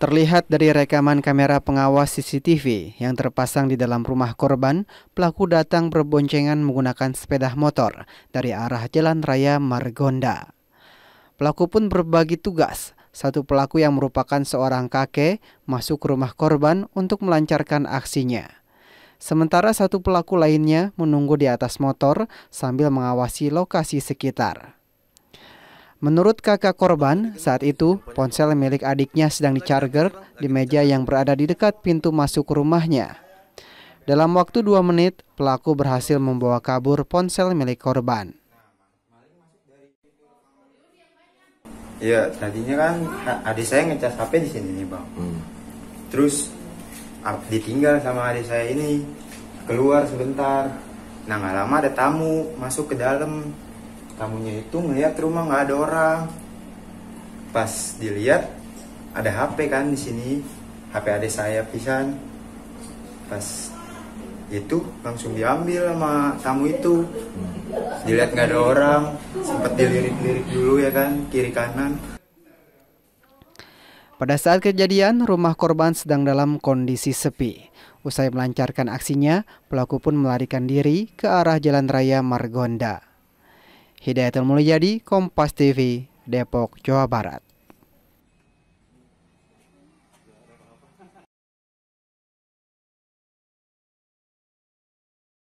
Terlihat dari rekaman kamera pengawas CCTV yang terpasang di dalam rumah korban, pelaku datang berboncengan menggunakan sepeda motor dari arah Jalan Raya Margonda. Pelaku pun berbagi tugas. Satu pelaku yang merupakan seorang kakek masuk ke rumah korban untuk melancarkan aksinya. Sementara satu pelaku lainnya menunggu di atas motor sambil mengawasi lokasi sekitar. Menurut kakak korban, saat itu ponsel milik adiknya sedang dicarger di meja yang berada di dekat pintu masuk rumahnya. Dalam waktu dua menit, pelaku berhasil membawa kabur ponsel milik korban. Ya, tadinya kan adik saya ngecas HP di sini nih bang. Hmm. Terus ah, ditinggal sama adik saya ini keluar sebentar. Nah nggak lama ada tamu masuk ke dalam tamunya itu ngeliat rumah nggak ada orang pas dilihat ada HP kan di sini HP ada saya pisan pas itu langsung diambil sama tamu itu dilihat nggak ada orang sempat dilirik-lirik dulu ya kan kiri kanan pada saat kejadian, rumah korban sedang dalam kondisi sepi. Usai melancarkan aksinya, pelaku pun melarikan diri ke arah jalan raya Margonda. Hidayatul Mulyadi, Kompas TV, Depok, Jawa Barat.